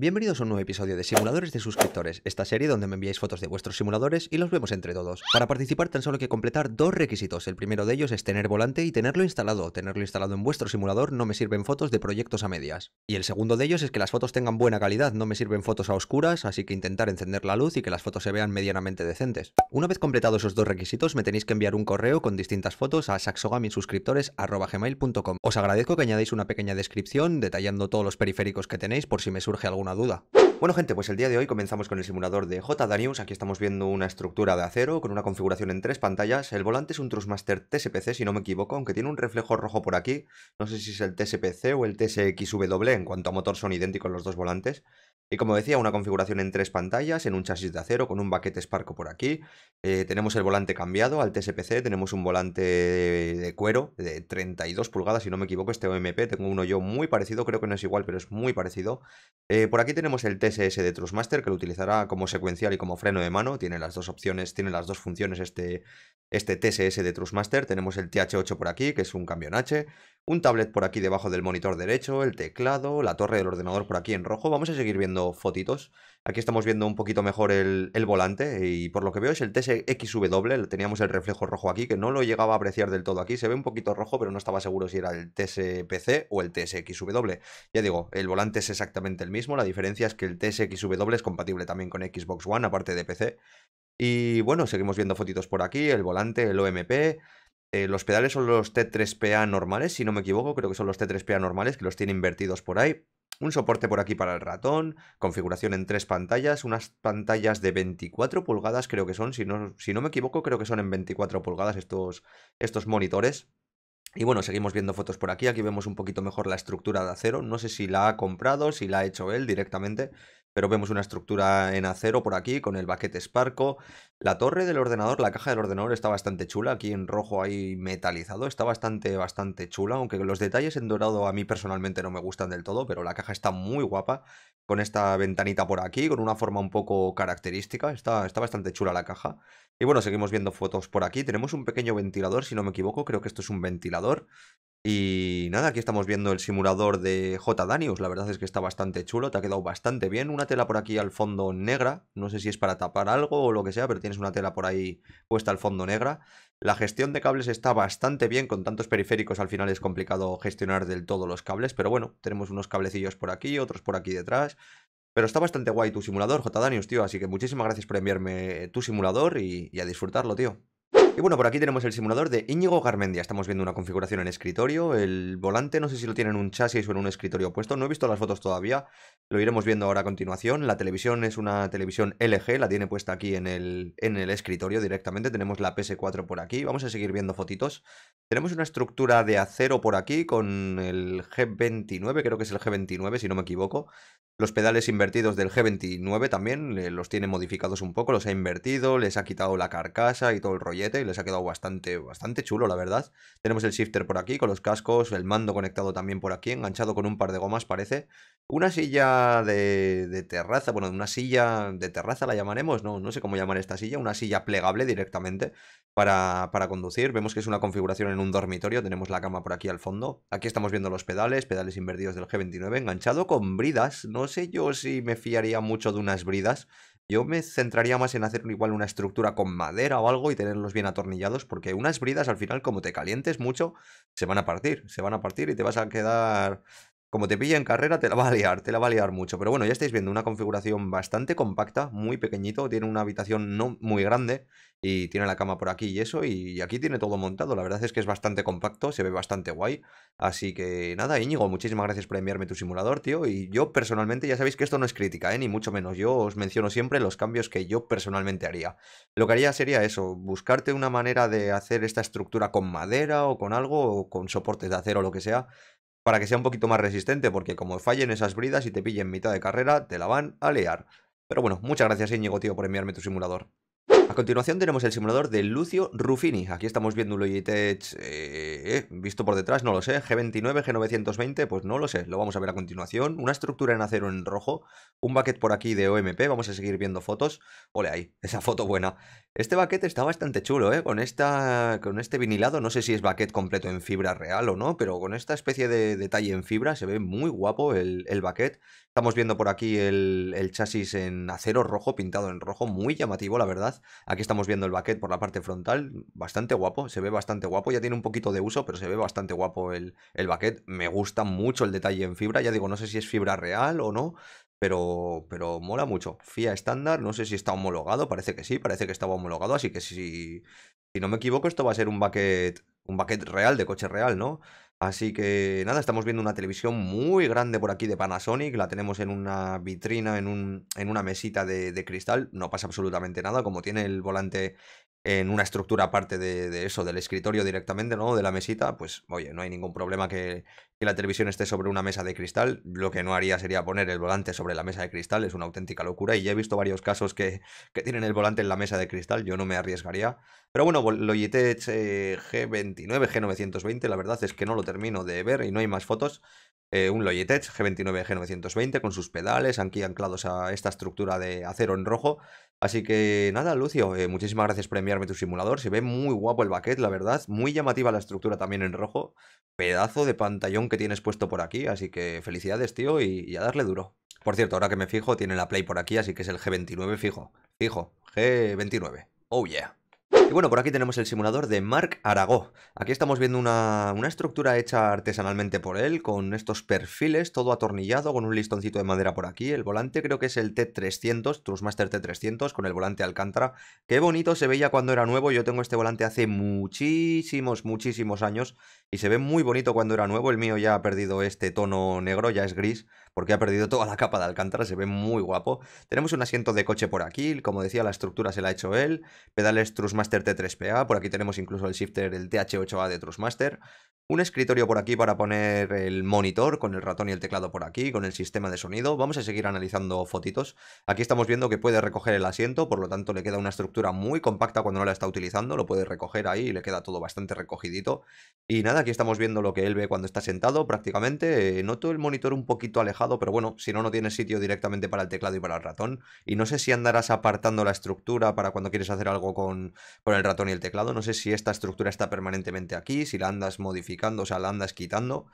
Bienvenidos a un nuevo episodio de Simuladores de Suscriptores, esta serie donde me enviáis fotos de vuestros simuladores y los vemos entre todos. Para participar tan solo hay que completar dos requisitos, el primero de ellos es tener volante y tenerlo instalado, tenerlo instalado en vuestro simulador no me sirven fotos de proyectos a medias. Y el segundo de ellos es que las fotos tengan buena calidad, no me sirven fotos a oscuras, así que intentar encender la luz y que las fotos se vean medianamente decentes. Una vez completados esos dos requisitos me tenéis que enviar un correo con distintas fotos a saxogamisuscriptores.com. Os agradezco que añadáis una pequeña descripción detallando todos los periféricos que tenéis por si me surge alguna duda. Bueno gente, pues el día de hoy comenzamos con el simulador de j JDanius, aquí estamos viendo una estructura de acero con una configuración en tres pantallas, el volante es un Trustmaster TSPC si no me equivoco, aunque tiene un reflejo rojo por aquí, no sé si es el TSPC o el TSXW, en cuanto a motor son idénticos los dos volantes, y como decía, una configuración en tres pantallas, en un chasis de acero, con un baquete esparco por aquí. Eh, tenemos el volante cambiado al TSPC, tenemos un volante de cuero de 32 pulgadas, si no me equivoco, este OMP. Tengo uno yo muy parecido, creo que no es igual, pero es muy parecido. Eh, por aquí tenemos el TSS de Trustmaster, que lo utilizará como secuencial y como freno de mano. Tiene las dos opciones, tiene las dos funciones este, este TSS de Trustmaster. Tenemos el TH8 por aquí, que es un cambio en H un tablet por aquí debajo del monitor derecho, el teclado, la torre del ordenador por aquí en rojo. Vamos a seguir viendo fotitos. Aquí estamos viendo un poquito mejor el, volante y por lo que veo es el TSXW. Teníamos el reflejo rojo aquí que no lo llegaba a apreciar del todo aquí. Se ve un poquito rojo pero no estaba seguro si era el TSPC o el TSXW. Ya digo, el volante es exactamente el mismo. La diferencia es que el TSXW es compatible también con Xbox One aparte de PC. Y bueno, seguimos viendo fotitos por aquí, el volante, el OMP... Eh, los pedales son los T3PA normales, si no me equivoco, creo que son los T3PA normales, que los tiene invertidos por ahí. Un soporte por aquí para el ratón, configuración en tres pantallas, unas pantallas de 24 pulgadas creo que son, si no, si no me equivoco creo que son en 24 pulgadas estos, estos monitores. Y bueno, seguimos viendo fotos por aquí, aquí vemos un poquito mejor la estructura de acero, no sé si la ha comprado, si la ha hecho él directamente, pero vemos una estructura en acero por aquí con el baquete esparco. La torre del ordenador, la caja del ordenador está bastante chula, aquí en rojo hay metalizado, está bastante, bastante chula, aunque los detalles en dorado a mí personalmente no me gustan del todo, pero la caja está muy guapa, con esta ventanita por aquí, con una forma un poco característica, está, está bastante chula la caja. Y bueno, seguimos viendo fotos por aquí, tenemos un pequeño ventilador, si no me equivoco, creo que esto es un ventilador, y nada, aquí estamos viendo el simulador de J. Danius, la verdad es que está bastante chulo, te ha quedado bastante bien, una tela por aquí al fondo negra, no sé si es para tapar algo o lo que sea, pero tienes una tela por ahí puesta al fondo negra. La gestión de cables está bastante bien, con tantos periféricos al final es complicado gestionar del todo los cables, pero bueno, tenemos unos cablecillos por aquí, otros por aquí detrás, pero está bastante guay tu simulador, J. Danius, tío, así que muchísimas gracias por enviarme tu simulador y, y a disfrutarlo, tío bueno, por aquí tenemos el simulador de Íñigo Garmendia. Estamos viendo una configuración en escritorio. El volante, no sé si lo tiene en un chasis o en un escritorio puesto No he visto las fotos todavía. Lo iremos viendo ahora a continuación. La televisión es una televisión LG. La tiene puesta aquí en el, en el escritorio directamente. Tenemos la PS4 por aquí. Vamos a seguir viendo fotitos. Tenemos una estructura de acero por aquí con el G29. Creo que es el G29, si no me equivoco. Los pedales invertidos del G29 también. Eh, los tiene modificados un poco. Los ha invertido. Les ha quitado la carcasa y todo el rollete se ha quedado bastante, bastante chulo, la verdad. Tenemos el shifter por aquí, con los cascos, el mando conectado también por aquí, enganchado con un par de gomas, parece. Una silla de, terraza, bueno, una silla de terraza la llamaremos, no, no sé cómo llamar esta silla, una silla plegable directamente para, para conducir. Vemos que es una configuración en un dormitorio, tenemos la cama por aquí al fondo. Aquí estamos viendo los pedales, pedales invertidos del G29, enganchado con bridas. No sé yo si me fiaría mucho de unas bridas. Yo me centraría más en hacer igual una estructura con madera o algo y tenerlos bien atornillados, porque unas bridas al final, como te calientes mucho, se van a partir, se van a partir y te vas a quedar como te pilla en carrera, te la va a liar, te la va a liar mucho. Pero bueno, ya estáis viendo una configuración bastante compacta, muy pequeñito, tiene una habitación no muy grande y tiene la cama por aquí y eso, y aquí tiene todo montado. La verdad es que es bastante compacto, se ve bastante guay. Así que nada, Íñigo, muchísimas gracias por enviarme tu simulador, tío. Y yo personalmente, ya sabéis que esto no es crítica, ¿eh? ni mucho menos. Yo os menciono siempre los cambios que yo personalmente haría. Lo que haría sería eso, buscarte una manera de hacer esta estructura con madera o con algo, o con soportes de acero o lo que sea, para que sea un poquito más resistente, porque como fallen esas bridas y te pillen mitad de carrera, te la van a liar. Pero bueno, muchas gracias Íñigo, tío, por enviarme tu simulador. A continuación tenemos el simulador de Lucio Ruffini. Aquí estamos viendo un Logitech eh, eh, visto por detrás, no lo sé, G29, G920, pues no lo sé, lo vamos a ver a continuación. Una estructura en acero en rojo, un baquet por aquí de OMP, vamos a seguir viendo fotos. Ole ahí, esa foto buena. Este baquet está bastante chulo, ¿eh? Con, esta, con este vinilado, no sé si es baquet completo en fibra real o no, pero con esta especie de detalle en fibra se ve muy guapo el, baquet. Estamos viendo por aquí el, el chasis en acero rojo, pintado en rojo, muy llamativo la verdad. Aquí estamos viendo el baquet por la parte frontal, bastante guapo, se ve bastante guapo, ya tiene un poquito de uso, pero se ve bastante guapo el, el baquet. Me gusta mucho el detalle en fibra, ya digo, no sé si es fibra real o no, pero, pero mola mucho. FIA estándar, no sé si está homologado, parece que sí, parece que estaba homologado, así que si, si no me equivoco, esto va a ser un baquet un baquet real, de coche real, ¿no? Así que nada, estamos viendo una televisión muy grande por aquí de Panasonic, la tenemos en una vitrina, en, un, en una mesita de, de, cristal, no pasa absolutamente nada, como tiene el volante en una estructura aparte de, eso, del escritorio directamente, ¿no? De la mesita, pues oye, no hay ningún problema que, la televisión esté sobre una mesa de cristal. Lo que no haría sería poner el volante sobre la mesa de cristal, es una auténtica locura. Y ya he visto varios casos que, tienen el volante en la mesa de cristal, yo no me arriesgaría. Pero bueno, Logitech G29, eh, G920, la verdad es que no lo termino de ver y no hay más fotos. Eh, un Logitech G29 G920 con sus pedales aquí anclados a esta estructura de acero en rojo. Así que nada, Lucio, eh, muchísimas gracias por enviarme tu simulador. Se ve muy guapo el baquet, la verdad. Muy llamativa la estructura también en rojo. Pedazo de pantallón que tienes puesto por aquí. Así que felicidades, tío, y, a darle duro. Por cierto, ahora que me fijo, tiene la Play por aquí, así que es el G29 fijo. Fijo, G29. Oh yeah. Y bueno, por aquí tenemos el simulador de Marc Aragó. Aquí estamos viendo una, estructura hecha artesanalmente por él, con estos perfiles, todo atornillado, con un listoncito de madera por aquí. El volante creo que es el T300, Trusmaster T300, con el volante Alcántara. Qué bonito se veía cuando era nuevo. Yo tengo este volante hace muchísimos, muchísimos años y se ve muy bonito cuando era nuevo. El mío ya ha perdido este tono negro, ya es gris, porque ha perdido toda la capa de alcántara, se ve muy guapo. Tenemos un asiento de coche por aquí, como decía, la estructura se la ha hecho él. Pedales Trusmaster T3PA, por aquí tenemos incluso el shifter, el TH8A de Trusmaster un escritorio por aquí para poner el monitor con el ratón y el teclado por aquí, con el sistema de sonido. Vamos a seguir analizando fotitos. Aquí estamos viendo que puede recoger el asiento, por lo tanto le queda una estructura muy compacta cuando no la está utilizando. Lo puede recoger ahí y le queda todo bastante recogidito. Y nada, aquí estamos viendo lo que él ve cuando está sentado prácticamente. Eh, noto el monitor un poquito alejado, pero bueno, si no, no tiene sitio directamente para el teclado y para el ratón. Y no sé si andarás apartando la estructura para cuando quieres hacer algo con, con el ratón y el teclado. No sé si esta estructura está permanentemente aquí, si la andas modificando o sea, la andas quitando.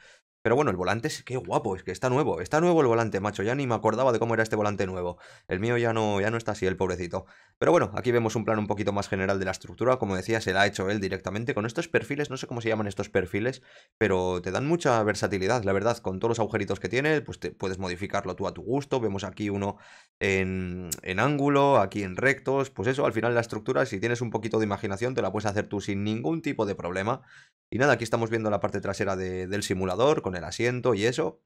Pero bueno, el volante es que guapo, es que está nuevo, está nuevo el volante, macho. Ya ni me acordaba de cómo era este volante nuevo. El mío ya no, ya no está así, el pobrecito. Pero bueno, aquí vemos un plan un poquito más general de la estructura. Como decía, se la ha hecho él directamente con estos perfiles, no sé cómo se llaman estos perfiles, pero te dan mucha versatilidad, la verdad. Con todos los agujeritos que tiene, pues te puedes modificarlo tú a tu gusto. Vemos aquí uno en, ángulo, aquí en rectos. Pues eso, al final la estructura, si tienes un poquito de imaginación, te la puedes hacer tú sin ningún tipo de problema. Y nada, aquí estamos viendo la parte trasera del simulador con el asiento y eso,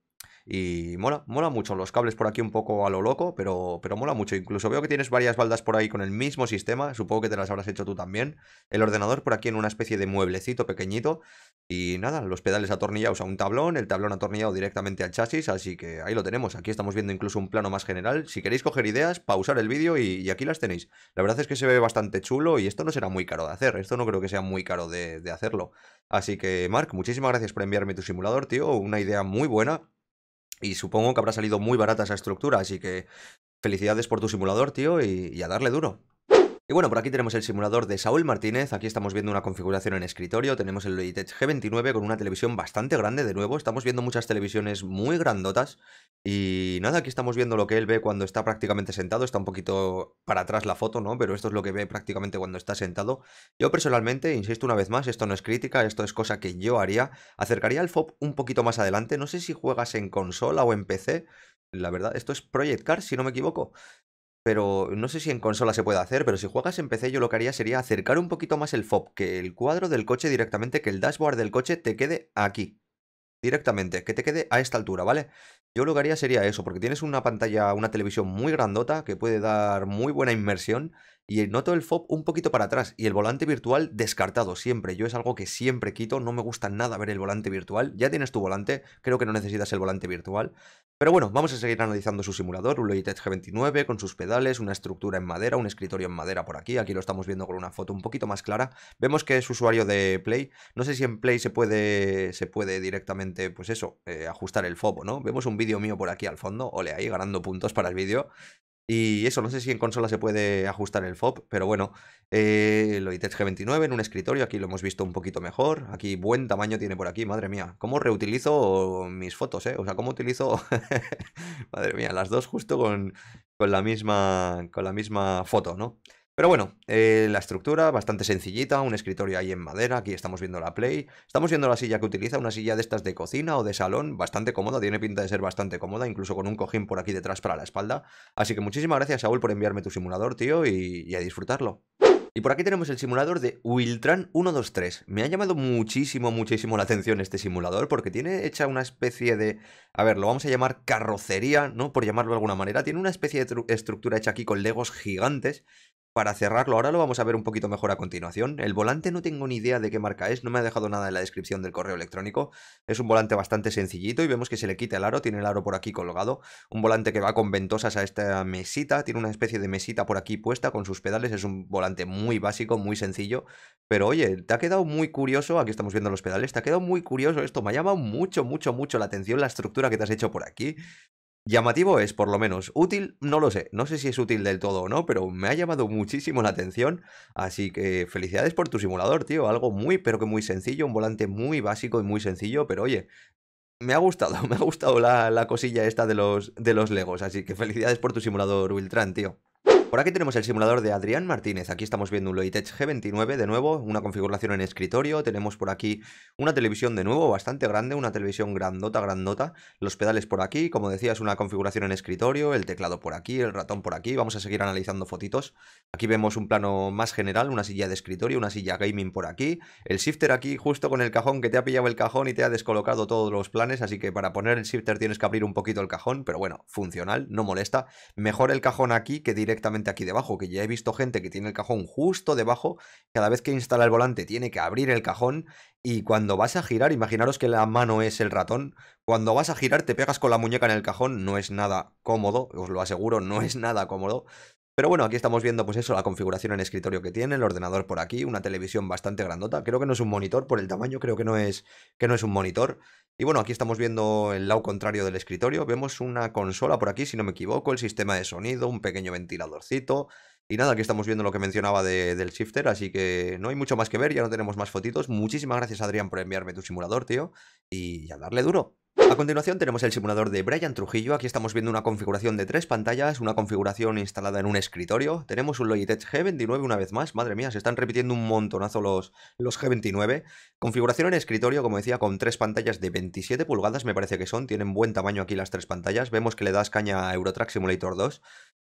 y mola, mola mucho. Los cables por aquí un poco a lo loco, pero, pero mola mucho. Incluso veo que tienes varias baldas por ahí con el mismo sistema. Supongo que te las habrás hecho tú también. El ordenador por aquí en una especie de mueblecito pequeñito. Y nada, los pedales atornillados a un tablón, el tablón atornillado directamente al chasis. Así que ahí lo tenemos. Aquí estamos viendo incluso un plano más general. Si queréis coger ideas, pausar el vídeo y, aquí las tenéis. La verdad es que se ve bastante chulo y esto no será muy caro de hacer. Esto no creo que sea muy caro de, de hacerlo. Así que, Mark, muchísimas gracias por enviarme tu simulador, tío. Una idea muy buena y supongo que habrá salido muy barata esa estructura, así que felicidades por tu simulador, tío, y, y a darle duro. Y bueno, por aquí tenemos el simulador de Saúl Martínez, aquí estamos viendo una configuración en escritorio, tenemos el Logitech G29 con una televisión bastante grande de nuevo, estamos viendo muchas televisiones muy grandotas y nada, aquí estamos viendo lo que él ve cuando está prácticamente sentado, está un poquito para atrás la foto, ¿no? Pero esto es lo que ve prácticamente cuando está sentado. Yo personalmente, insisto una vez más, esto no es crítica, esto es cosa que yo haría, acercaría el FOB un poquito más adelante, no sé si juegas en consola o en PC, la verdad, esto es Project Cars si no me equivoco pero no sé si en consola se puede hacer, pero si juegas en PC yo lo que haría sería acercar un poquito más el FOB, que el cuadro del coche directamente, que el dashboard del coche te quede aquí, directamente, que te quede a esta altura, ¿vale? Yo lo que haría sería eso, porque tienes una pantalla, una televisión muy grandota que puede dar muy buena inmersión y noto el fob un poquito para atrás y el volante virtual descartado siempre. Yo es algo que siempre quito, no me gusta nada ver el volante virtual. Ya tienes tu volante, creo que no necesitas el volante virtual. Pero bueno, vamos a seguir analizando su simulador, un Logitech G29 con sus pedales, una estructura en madera, un escritorio en madera por aquí, aquí lo estamos viendo con una foto un poquito más clara. Vemos que es usuario de Play, no sé si en Play se puede, se puede directamente, pues eso, eh, ajustar el fobo, ¿no? Vemos un vídeo mío por aquí al fondo, ole ahí, ganando puntos para el vídeo. Y eso, no sé si en consola se puede ajustar el FOB, pero bueno, eh, lo G29 en un escritorio, aquí lo hemos visto un poquito mejor, aquí buen tamaño tiene por aquí, madre mía, cómo reutilizo mis fotos, eh? o sea, cómo utilizo, madre mía, las dos justo con, la misma, con la misma foto, ¿no? Pero bueno, eh, la estructura bastante sencillita, un escritorio ahí en madera, aquí estamos viendo la Play, estamos viendo la silla que utiliza, una silla de estas de cocina o de salón, bastante cómoda, tiene pinta de ser bastante cómoda, incluso con un cojín por aquí detrás para la espalda. Así que muchísimas gracias Saúl por enviarme tu simulador, tío, y, y a disfrutarlo. Y por aquí tenemos el simulador de Wiltran 123. Me ha llamado muchísimo, muchísimo la atención este simulador porque tiene hecha una especie de... A ver, lo vamos a llamar carrocería, ¿no? Por llamarlo de alguna manera. Tiene una especie de estructura hecha aquí con legos gigantes para cerrarlo, ahora lo vamos a ver un poquito mejor a continuación. El volante no tengo ni idea de qué marca es, no me ha dejado nada en la descripción del correo electrónico. Es un volante bastante sencillito y vemos que se le quita el aro, tiene el aro por aquí colgado. Un volante que va con ventosas a esta mesita, tiene una especie de mesita por aquí puesta con sus pedales. Es un volante muy básico, muy sencillo. Pero oye, te ha quedado muy curioso, aquí estamos viendo los pedales, te ha quedado muy curioso esto. Me ha llamado mucho, mucho, mucho la atención la estructura que te has hecho por aquí. Llamativo es, por lo menos. Útil, no lo sé. No sé si es útil del todo o no, pero me ha llamado muchísimo la atención. Así que felicidades por tu simulador, tío. Algo muy, pero que muy sencillo. Un volante muy básico y muy sencillo, pero oye. Me ha gustado, me ha gustado la, cosilla esta de los, de los Legos, así que felicidades por tu simulador Wiltran, tío. Por aquí tenemos el simulador de Adrián Martínez. Aquí estamos viendo un Logitech G29 de nuevo, una configuración en escritorio. Tenemos por aquí una televisión de nuevo bastante grande, una televisión grandota, grandota. Los pedales por aquí, como decía, es una configuración en escritorio, el teclado por aquí, el ratón por aquí. Vamos a seguir analizando fotitos. Aquí vemos un plano más general, una silla de escritorio, una silla gaming por aquí. El shifter aquí justo con el cajón, que te ha pillado el cajón y te ha descolocado todos los planes. Así que para poner el shifter tienes que abrir un poquito el cajón, pero bueno, funcional, no molesta. Mejor el cajón aquí que directamente aquí debajo, que ya he visto gente que tiene el cajón justo debajo, cada vez que instala el volante tiene que abrir el cajón y cuando vas a girar, imaginaros que la mano es el ratón, cuando vas a girar te pegas con la muñeca en el cajón, no es nada cómodo, os lo aseguro, no es nada cómodo. Pero bueno, aquí estamos viendo pues eso, la configuración en escritorio que tiene, el ordenador por aquí, una televisión bastante grandota. Creo que no es un monitor por el tamaño, creo que no es, que no es un monitor. Y bueno, aquí estamos viendo el lado contrario del escritorio. Vemos una consola por aquí, si no me equivoco, el sistema de sonido, un pequeño ventiladorcito. Y nada, aquí estamos viendo lo que mencionaba del shifter, así que no hay mucho más que ver, ya no tenemos más fotitos. Muchísimas gracias Adrián por enviarme tu simulador, tío, y a darle duro. A continuación tenemos el simulador de Brian Trujillo. Aquí estamos viendo una configuración de tres pantallas, una configuración instalada en un escritorio. Tenemos un Logitech G29 una vez más. Madre mía, se están repitiendo un montonazo los, los G29. Configuración en escritorio, como decía, con tres pantallas de 27 pulgadas, me parece que son. Tienen buen tamaño aquí las tres pantallas. Vemos que le das caña a Eurotrack Simulator 2.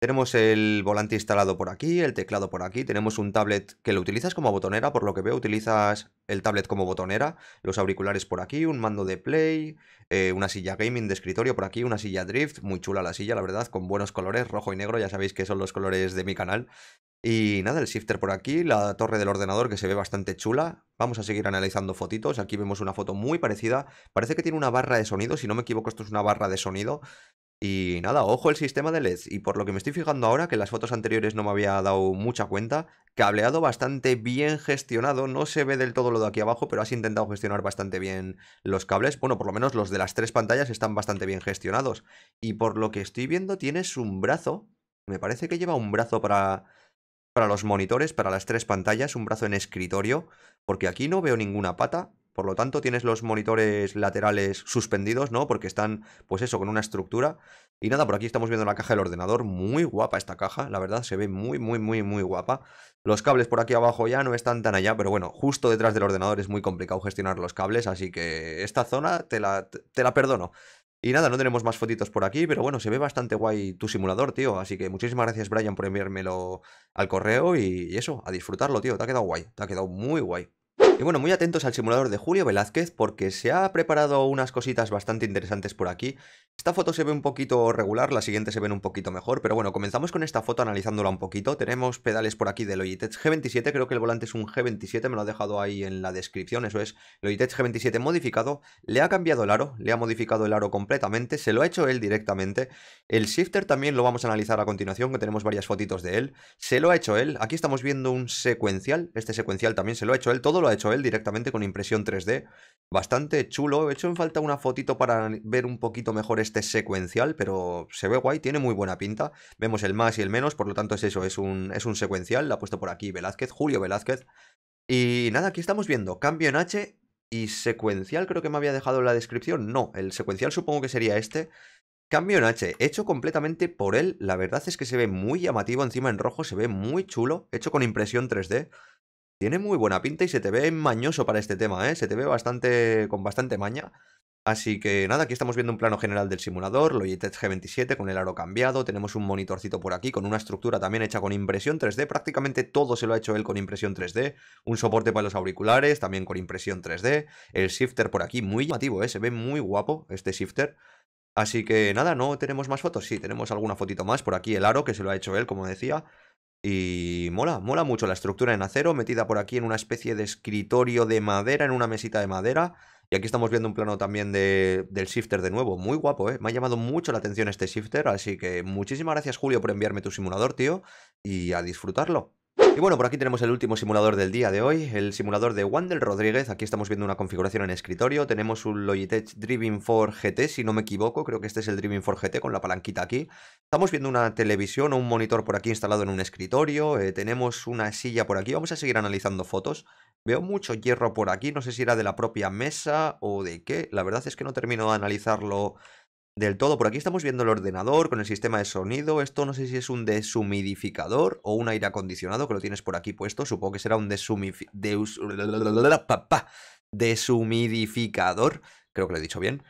Tenemos el volante instalado por aquí, el teclado por aquí, tenemos un tablet que lo utilizas como botonera, por lo que veo utilizas el tablet como botonera, los auriculares por aquí, un mando de play, eh, una silla gaming de escritorio por aquí, una silla drift, muy chula la silla, la verdad, con buenos colores, rojo y negro, ya sabéis que son los colores de mi canal. Y nada, el shifter por aquí, la torre del ordenador que se ve bastante chula. Vamos a seguir analizando fotitos. Aquí vemos una foto muy parecida. Parece que tiene una barra de sonido, si no me equivoco esto es una barra de sonido. Y nada, ojo el sistema de led Y por lo que me estoy fijando ahora, que en las fotos anteriores no me había dado mucha cuenta, cableado bastante bien gestionado. No se ve del todo lo de aquí abajo, pero has intentado gestionar bastante bien los cables. Bueno, por lo menos los de las tres pantallas están bastante bien gestionados. Y por lo que estoy viendo, tienes un brazo. Me parece que lleva un brazo para, para los monitores, para las tres pantallas, un brazo en escritorio. Porque aquí no veo ninguna pata. Por lo tanto, tienes los monitores laterales suspendidos, ¿no? Porque están, pues eso, con una estructura. Y nada, por aquí estamos viendo la caja del ordenador. Muy guapa esta caja, la verdad, se ve muy, muy, muy, muy guapa. Los cables por aquí abajo ya no están tan allá, pero bueno, justo detrás del ordenador es muy complicado gestionar los cables, así que esta zona te la, te la perdono. Y nada, no tenemos más fotitos por aquí, pero bueno, se ve bastante guay tu simulador, tío. Así que muchísimas gracias, Brian, por enviármelo al correo y eso, a disfrutarlo, tío. Te ha quedado guay, te ha quedado muy guay. Y bueno, muy atentos al simulador de Julio Velázquez porque se ha preparado unas cositas bastante interesantes por aquí. Esta foto se ve un poquito regular, la siguiente se ven un poquito mejor, pero bueno, comenzamos con esta foto analizándola un poquito. Tenemos pedales por aquí del Logitech G27, creo que el volante es un G27, me lo ha dejado ahí en la descripción, eso es, Logitech G27 modificado, le ha cambiado el aro, le ha modificado el aro completamente, se lo ha hecho él directamente. El shifter también lo vamos a analizar a continuación, que tenemos varias fotitos de él, se lo ha hecho él, aquí estamos viendo un secuencial, este secuencial también se lo ha hecho él, todo lo ha hecho él directamente con impresión 3D. Bastante chulo, he hecho en falta una fotito para ver un poquito mejor este secuencial, pero se ve guay, tiene muy buena pinta. Vemos el más y el menos, por lo tanto es eso, es un, es un secuencial, la ha puesto por aquí Velázquez, Julio Velázquez. Y nada, aquí estamos viendo cambio en H y secuencial, creo que me había dejado en la descripción. No, el secuencial supongo que sería este. Cambio en H, hecho completamente por él, la verdad es que se ve muy llamativo, encima en rojo se ve muy chulo, hecho con impresión 3D. Tiene muy buena pinta y se te ve mañoso para este tema, ¿eh? Se te ve bastante con bastante maña. Así que nada, aquí estamos viendo un plano general del simulador, Logitech G27 con el aro cambiado, tenemos un monitorcito por aquí con una estructura también hecha con impresión 3D, prácticamente todo se lo ha hecho él con impresión 3D, un soporte para los auriculares también con impresión 3D, el shifter por aquí, muy llamativo, ¿eh? se ve muy guapo este shifter. Así que nada, no tenemos más fotos, sí, tenemos alguna fotito más, por aquí el aro que se lo ha hecho él, como decía, y mola, mola mucho la estructura en acero, metida por aquí en una especie de escritorio de madera, en una mesita de madera. Y aquí estamos viendo un plano también de, del shifter de nuevo. Muy guapo, ¿eh? Me ha llamado mucho la atención este shifter, así que muchísimas gracias Julio por enviarme tu simulador, tío, y a disfrutarlo. Y bueno, por aquí tenemos el último simulador del día de hoy, el simulador de Wandel Rodríguez. Aquí estamos viendo una configuración en escritorio. Tenemos un Logitech Driving 4 GT, si no me equivoco. Creo que este es el Driving 4 GT con la palanquita aquí. Estamos viendo una televisión o un monitor por aquí instalado en un escritorio. Eh, tenemos una silla por aquí. Vamos a seguir analizando fotos. Veo mucho hierro por aquí. No sé si era de la propia mesa o de qué. La verdad es que no termino de analizarlo del todo. Por aquí estamos viendo el ordenador con el sistema de sonido. Esto no sé si es un deshumidificador o un aire acondicionado que lo tienes por aquí puesto. Supongo que será un deshumidificador. Creo que lo he dicho bien.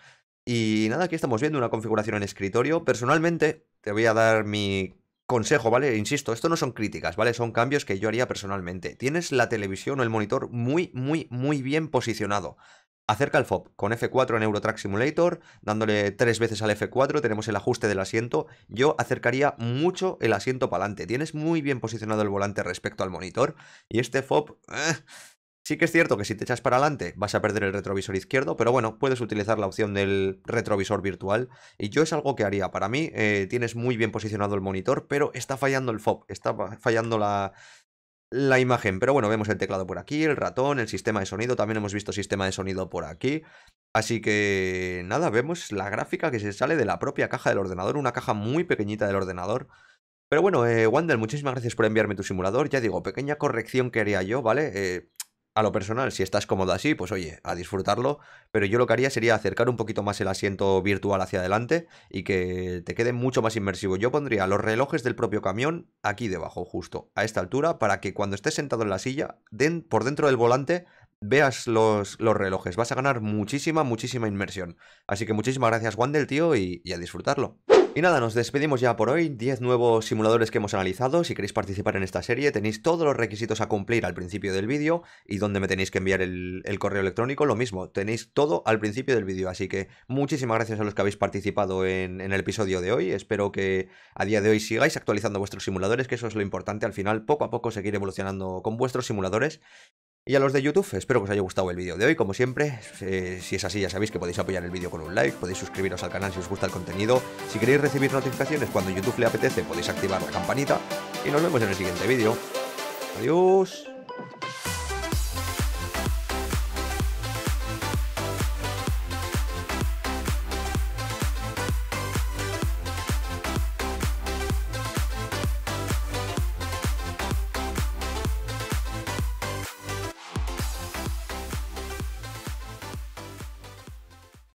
Y nada, aquí estamos viendo una configuración en escritorio. Personalmente, te voy a dar mi consejo, ¿vale? Insisto, esto no son críticas, ¿vale? Son cambios que yo haría personalmente. Tienes la televisión o el monitor muy, muy, muy bien posicionado. Acerca el FOB con F4 en Eurotrack Simulator, dándole tres veces al F4, tenemos el ajuste del asiento. Yo acercaría mucho el asiento para adelante. Tienes muy bien posicionado el volante respecto al monitor. Y este FOB. Eh, sí que es cierto que si te echas para adelante vas a perder el retrovisor izquierdo, pero bueno, puedes utilizar la opción del retrovisor virtual. Y yo es algo que haría. Para mí, eh, tienes muy bien posicionado el monitor, pero está fallando el FOB, está fallando la la imagen. Pero bueno, vemos el teclado por aquí, el ratón, el sistema de sonido. También hemos visto sistema de sonido por aquí. Así que nada, vemos la gráfica que se sale de la propia caja del ordenador. Una caja muy pequeñita del ordenador. Pero bueno, eh, Wandel, muchísimas gracias por enviarme tu simulador. Ya digo, pequeña corrección que haría yo, ¿vale? Eh, a lo personal, si estás cómodo así, pues oye, a disfrutarlo, pero yo lo que haría sería acercar un poquito más el asiento virtual hacia adelante y que te quede mucho más inmersivo. Yo pondría los relojes del propio camión aquí debajo, justo a esta altura, para que cuando estés sentado en la silla, den, por dentro del volante veas los, los, relojes. Vas a ganar muchísima, muchísima inmersión. Así que muchísimas gracias, Wandel, tío, y a disfrutarlo. Y nada, nos despedimos ya por hoy, 10 nuevos simuladores que hemos analizado, si queréis participar en esta serie tenéis todos los requisitos a cumplir al principio del vídeo y donde me tenéis que enviar el, correo electrónico, lo mismo, tenéis todo al principio del vídeo, así que muchísimas gracias a los que habéis participado en, en el episodio de hoy, espero que a día de hoy sigáis actualizando vuestros simuladores, que eso es lo importante, al final poco a poco seguir evolucionando con vuestros simuladores y a los de YouTube, espero que os haya gustado el vídeo de hoy, como siempre, eh, si es así ya sabéis que podéis apoyar el vídeo con un like, podéis suscribiros al canal si os gusta el contenido, si queréis recibir notificaciones cuando YouTube le apetece podéis activar la campanita y nos vemos en el siguiente vídeo. Adiós.